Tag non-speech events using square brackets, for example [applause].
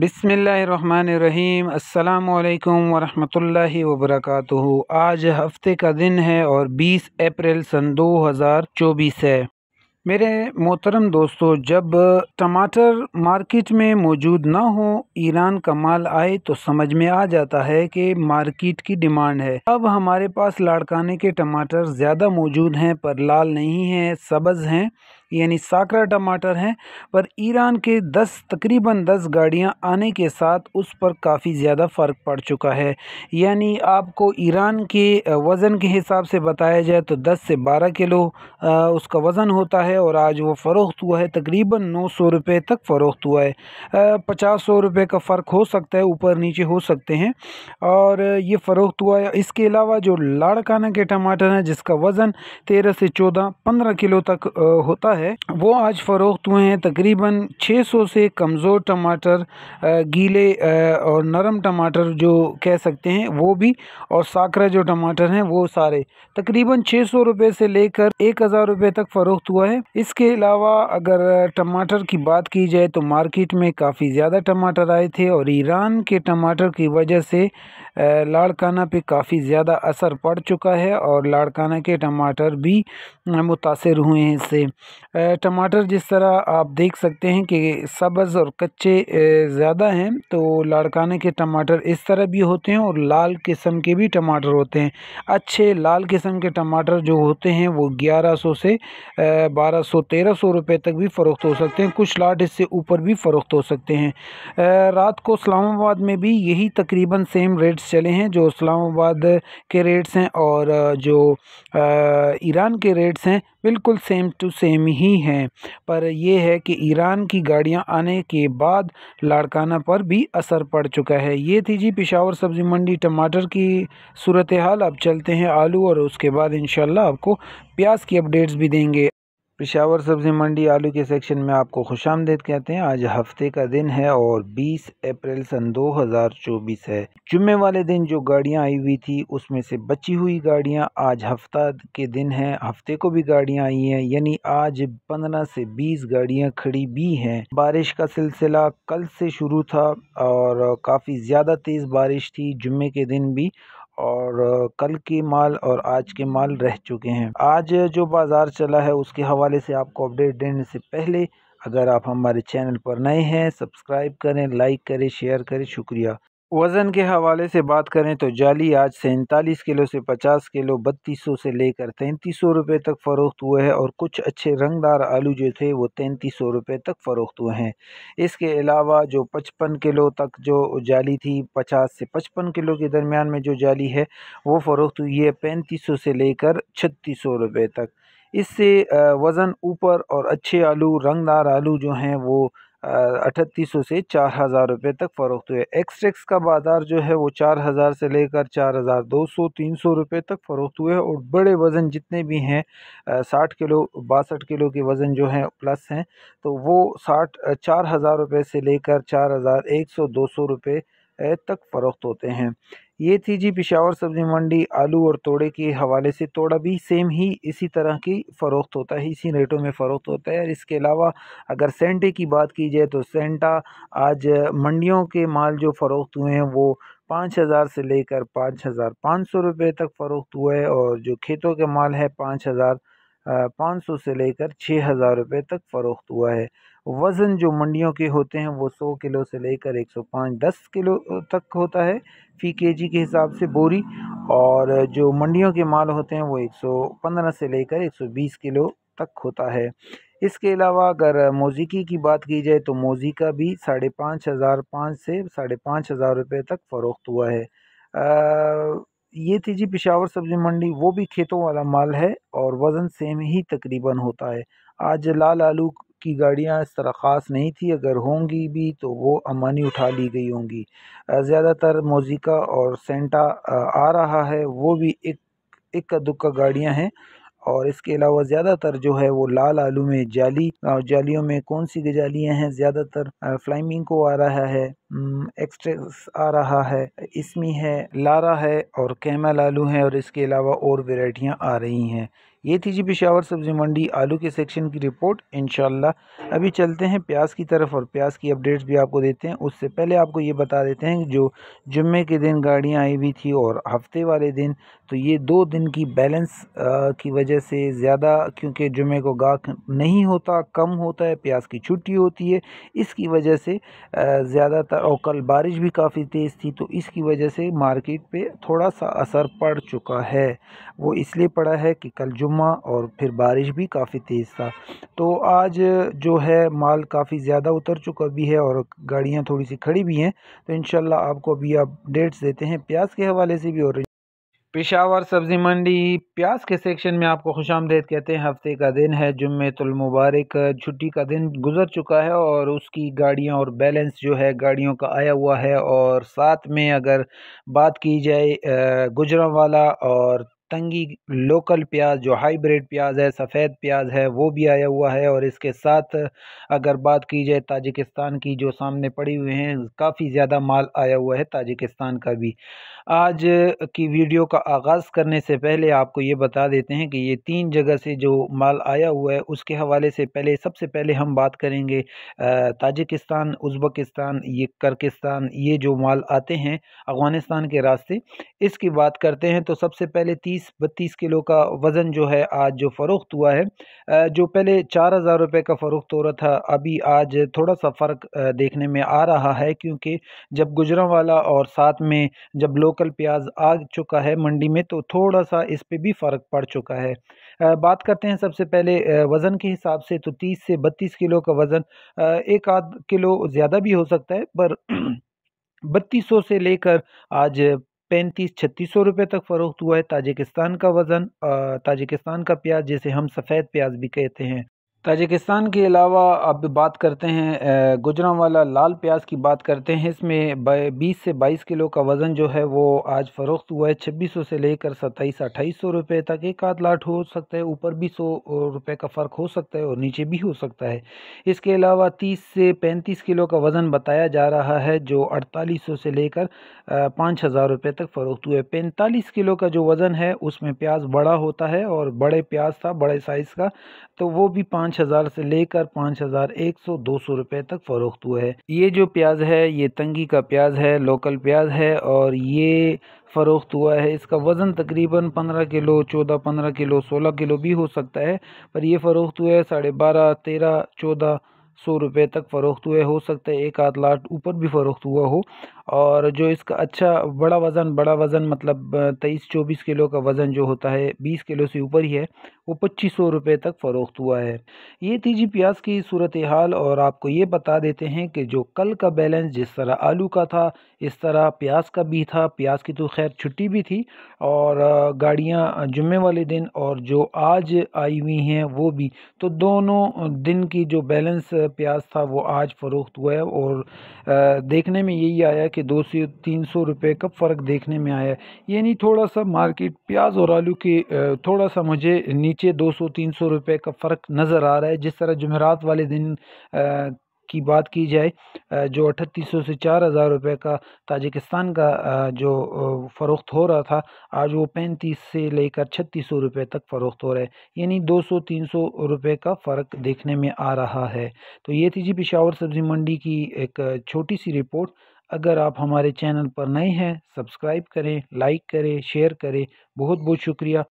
بسم اللہ الرحمن الرحیم السلام علیکم ورحمۃ اللہ وبرکاتہ آج ہفتے کا دن ہے اور بیس اپریل سن دو ہزار چوبیس ہے میرے محترم دوستو جب ٹماٹر مارکیٹ میں موجود نہ ہو ایران کا مال آئے تو سمجھ میں آ جاتا ہے کہ مارکیٹ کی ڈیمانڈ ہے اب ہمارے پاس لاڑکانے کے ٹماٹر زیادہ موجود ہیں پر لال نہیں ہیں سبز ہیں یعنی ساکرا ٹماٹر ہیں پر ایران کے دس تقریباً دس گاڑیاں آنے کے ساتھ اس پر کافی زیادہ فرق پڑ چکا ہے یعنی آپ کو ایران کے وزن کے حساب سے بتایا جائے تو دس سے بارہ کلو اس کا وزن ہوتا ہے اور آج وہ فروخت ہوا ہے تقریباً نو سو روپے تک فروخت ہوا ہے پچاس سو روپے کا فرق ہو سکتا ہے اوپر نیچے ہو سکتے ہیں اور یہ فروخت ہوا ہے اس کے علاوہ جو لاڑکانہ کے ٹماٹر ہیں جس کا وزن تیرہ سے چودہ پندرہ کلو تک ہوتا ہے ہے وہ آج فروخت ہوئے ہیں تقریباً چھ سو سے کمزور ٹماٹر گیلے اور نرم ٹماٹر جو کہہ سکتے ہیں وہ بھی اور ساکرہ جو ٹماٹر ہیں وہ سارے تقریباً چھ سو روپے سے لے کر ایک ہزار روپے تک فروخت ہوا ہے اس کے علاوہ اگر ٹماٹر کی بات کی جائے تو مارکیٹ میں کافی زیادہ ٹماٹر آئے تھے اور ایران کے ٹماٹر کی وجہ سے لاڑکانہ پہ کافی زیادہ اثر پڑ چکا ہے اور لاڑکانہ کے ٹماٹر بھی متاثر ہوئے ہیں اس سے ٹماٹر جس طرح آپ دیکھ سکتے ہیں کہ سبز اور کچے زیادہ ہیں تو لاڑکانہ کے ٹماٹر اس طرح بھی ہوتے ہیں اور لال قسم کے بھی ٹماٹر ہوتے ہیں اچھے لال قسم کے ٹماٹر جو ہوتے ہیں وہ گیارہ سو سے بارہ سو تیرہ سو روپے تک بھی فروخت ہو سکتے ہیں کچھ لاٹ اس سے اوپر بھی فروخت ہو سکتے ہیں رات کو اسلام آباد میں بھی یہی تقریباً سیم ریٹ ریٹس چلے ہیں جو اسلام آباد کے ریٹس ہیں اور جو ایران کے ریٹس ہیں بالکل سیم ٹو سیم ہی ہیں پر یہ ہے کہ ایران کی گاڑیاں آنے کے بعد لاڑکانہ پر بھی اثر پڑ چکا ہے یہ تھی جی پشاور سبزی منڈی ٹماٹر کی صورتحال اب چلتے ہیں آلو اور اس کے بعد انشاءاللہ آپ کو پیاز کی اپڈیٹس بھی دیں گے پشاور سبزی منڈی آلو کے سیکشن میں آپ کو خوش آمدید کہتے ہیں آج ہفتے کا دن ہے اور بیس اپریل سن دو ہزار چوبیس ہے جمعے والے دن جو گاڑیاں آئی ہوئی تھی اس میں سے بچی ہوئی گاڑیاں آج ہفتہ کے دن ہیں ہفتے کو بھی گاڑیاں آئی ہیں یعنی آج پندرہ سے بیس گاڑیاں کھڑی بھی ہیں بارش کا سلسلہ کل سے شروع تھا اور کافی زیادہ تیز بارش تھی جمعے کے دن بھی اور کل کی مال اور آج کی مال رہ چکے ہیں آج جو بازار چلا ہے اس کے حوالے سے آپ کو اپڈیٹ دینے سے پہلے اگر آپ ہمارے چینل پر نئے ہیں سبسکرائب کریں لائک کریں شیئر کریں شکریہ وزن کے حوالے سے بات کریں تو جالی آج سینتالیس کلو سے پچاس کلو بتیس سو سے لے کر تینتیس سو روپے تک فروخت ہوئے ہیں اور کچھ اچھے رنگ دار آلو جو تھے وہ تینتیس سو روپے تک فروخت ہوئے ہیں اس کے علاوہ جو پچپن کلو تک جو جالی تھی پچاس سے پچپن کلو کے درمیان میں جو جالی ہے وہ فروخت ہوئی ہے پینتیس سو سے لے کر چھتیس سو روپے تک اس سے وزن اوپر اور اچھے آلو رنگ دار آلو جو ہیں وہ اٹھتیس سو سے چار ہزار روپے تک فروخت ہوئے ایکس ٹیکس کا بازار جو ہے وہ چار ہزار سے لے کر چار ہزار دو سو تین سو روپے تک فروخت ہوئے اور بڑے وزن جتنے بھی ہیں ساٹھ کلو باسٹھ کلو کے وزن جو ہیں پلس ہیں تو وہ ساٹھ چار ہزار روپے سے لے کر چار ہزار ایک سو دو سو روپے تک فروخت ہوتے ہیں یہ تھی جی پشاور سبزی منڈی آلو اور توڑے کے حوالے سے توڑا بھی سیم ہی اسی طرح کی فروخت ہوتا ہے اسی ریٹوں میں فروخت ہوتا ہے اور اس کے علاوہ اگر سینٹے کی بات کی جائے تو سینٹا آج منڈیوں کے مال جو فروخت ہوئے ہیں وہ پانچ ہزار سے لے کر پانچ ہزار پانچ سو روپے تک فروخت ہوا ہے اور جو کھیتوں کے مال ہے پانچ ہزار پانچ سو سے لے کر چھ ہزار روپے تک فروخت ہوا ہے وزن جو منڈیوں کے ہوتے ہیں وہ سو کلو سے لے کر ایک سو پانچ دس کلو تک ہوتا ہے فی کے جی کے حساب سے بوری اور جو منڈیوں کے مال ہوتے ہیں وہ ایک سو پندرہ سے لے کر ایک سو بیس کلو تک ہوتا ہے اس کے علاوہ اگر موزیکی کی بات کی جائے تو موزیکا بھی ساڑھے پانچ ہزار پانچ سے ساڑھے پانچ ہزار روپے تک فروخت ہوا ہے یہ تھی جی پشاور سبزی منڈی وہ بھی کھیتوں والا مال ہے اور وزن سیم ہی تقریباً ہوتا ہے آج لال آلو کی گاڑیاں اس طرح خاص نہیں تھی اگر ہوں گی بھی تو وہ امانی اٹھا لی گئی ہوں گی زیادہ تر موزیکا اور سینٹا آ رہا ہے وہ بھی ایک اکا دکا گاڑیاں ہیں اور اس کے علاوہ زیادہ تر جو ہے وہ لال آلو میں جالی اور جالیوں میں کون سی جالیاں ہیں زیادہ تر فلائمنگ کو آ رہا ہے ایکسٹریس آ رہا ہے اسمی ہے لارا ہے اور کیمل آلو ہے اور اس کے علاوہ اور ویرائٹیاں آ رہی ہیں یہ تھی جی پشاور سبزی منڈی آلو کے سیکشن کی رپورٹ انشاءاللہ ابھی چلتے ہیں پیاز کی طرف اور پیاز کی اپڈیٹس بھی آپ کو دیتے ہیں اس سے پہلے آپ کو یہ بتا دیتے ہیں جو جمعے کے دن گاڑیاں آئی ہوئی تھی اور ہفتے والے دن تو یہ دو دن کی بیلنس کی وجہ سے زیادہ کیونکہ جمعے کو گاہک نہیں ہوتا کم ہوتا ہے پیاز کی چھٹی ہوتی ہے اس کی وجہ سے زیادہ تر اور کل بارش بھی کافی تیز تھی تو اس کی وجہ سے مارکیٹ پہ تھوڑا سا اثر پڑ چکا ہے وہ اس لیے پڑا ہے کہ کل جمعہ اور پھر بارش بھی کافی تیز تھا تو آج جو ہے مال کافی زیادہ اتر چکا بھی ہے اور گاڑیاں تھوڑی سی کھڑی بھی ہیں تو انشاءاللہ آپ کو ابھی اپ ڈیٹس دیتے ہیں پیاز کے حوالے سے بھی اور پشاور سبزی منڈی پیاس کے سیکشن میں آپ کو خوش آمدید کہتے ہیں ہفتے کا دن ہے جمعیت المبارک چھٹی کا دن گزر چکا ہے اور اس کی گاڑیاں اور بیلنس جو ہے گاڑیوں کا آیا ہوا ہے اور ساتھ میں اگر بات کی جائے گجروں والا اور تنگی لوکل پیاز جو ہائی بریڈ پیاز ہے سفید پیاز ہے وہ بھی آیا ہوا ہے اور اس کے ساتھ اگر بات کی جائے تاجکستان کی جو سامنے پڑی ہوئے ہیں کافی زیادہ مال آیا ہوا ہے تاجکستان کا بھی آج کی ویڈیو کا آغاز کرنے سے پہلے آپ کو یہ بتا دیتے ہیں کہ یہ تین جگہ سے جو مال آیا ہوا ہے اس کے حوالے سے پہلے سب سے پہلے ہم بات کریں گے تاجکستان ازبکستان یہ کرکستان یہ جو مال آتے ہیں افغانستان کے راستے اس کی بات کرتے ہیں تو سب سے پہلے تیس تیس بتیس کلو کا وزن جو ہے آج جو فروخت ہوا ہے جو پہلے چار ہزار روپے کا فروخت ہو رہا تھا ابھی آج تھوڑا سا فرق دیکھنے میں آ رہا ہے کیونکہ جب گجرا والا اور ساتھ میں جب لوکل پیاز آ چکا ہے منڈی میں تو تھوڑا سا اس پہ بھی فرق پڑ چکا ہے بات کرتے ہیں سب سے پہلے وزن کے حساب سے تو تیس سے بتیس کلو کا وزن ایک آدھ کلو زیادہ بھی ہو سکتا ہے پر [clears throat] بتیس سو سے لے کر آج پینتیس چھتیس سو روپے تک فروخت ہوا ہے تاجکستان کا وزن تاجکستان کا پیاز جیسے ہم سفید پیاز بھی کہتے ہیں تاجکستان کے علاوہ اب بات کرتے ہیں گجرا والا لال پیاز کی بات کرتے ہیں اس میں بیس سے بائیس کلو کا وزن جو ہے وہ آج فروخت ہوا ہے چھبیس سو سے لے کر ستائیس اٹھائیس سو روپے تک ایک آدھ لاٹ ہو سکتا ہے اوپر بھی سو روپے کا فرق ہو سکتا ہے اور نیچے بھی ہو سکتا ہے اس کے علاوہ تیس سے پینتیس کلو کا وزن بتایا جا رہا ہے جو اڑتالیس سو سے لے کر پانچ ہزار روپے تک فروخت ہوئے پینتالیس کلو کا جو وزن ہے اس میں پیاز بڑا ہوتا ہے اور بڑے پیاز تھا بڑے سائز کا تو وہ بھی پانچ پانچ ہزار سے لے کر پانچ ہزار ایک سو دو سو روپے تک فروخت ہوا ہے یہ جو پیاز ہے یہ تنگی کا پیاز ہے لوکل پیاز ہے اور یہ فروخت ہوا ہے اس کا وزن تقریباً پندرہ کلو چودہ پندرہ کلو سولہ کلو بھی ہو سکتا ہے پر یہ فروخت ہوا ہے ساڑھے بارہ تیرہ چودہ سو روپے تک فروخت ہوئے ہو سکتا ہے ایک آدھ لاٹ اوپر بھی فروخت ہوا ہو اور جو اس کا اچھا بڑا وزن بڑا وزن مطلب تیئیس چوبیس کلو کا وزن جو ہوتا ہے بیس کلو سے اوپر ہی ہے وہ پچیس سو روپے تک فروخت ہوا ہے یہ تھی جی پیاز کی صورتحال اور آپ کو یہ بتا دیتے ہیں کہ جو کل کا بیلنس جس طرح آلو کا تھا اس طرح پیاز کا بھی تھا پیاز کی تو خیر چھٹی بھی تھی اور گاڑیاں جمعے والے دن اور جو آج آئی ہوئی ہیں وہ بھی تو دونوں دن کی جو بیلنس پیاز تھا وہ آج فروخت ہوا ہے اور دیکھنے میں یہی آیا کہ دو سو تین سو روپے کب فرق دیکھنے میں آیا یعنی تھوڑا سا مارکیٹ پیاز اور آلو کی تھوڑا سا مجھے نیچے دو سو تین سو روپے کا فرق نظر آ رہا ہے جس طرح جمعرات والے دن کی بات کی جائے جو اٹھتیس سو سے چار ہزار روپے کا تاجکستان کا جو فروخت ہو رہا تھا آج وہ پینتیس سے لے کر چھتیس سو روپے تک فروخت ہو رہا ہے یعنی دو سو تین سو روپے کا فرق دیکھنے میں آ رہا ہے تو یہ تھی جی پشاور سبزی منڈی کی ایک چھوٹی سی رپورٹ اگر آپ ہمارے چینل پر نئے ہیں سبسکرائب کریں لائک کریں شیئر کریں بہت بہت شکریہ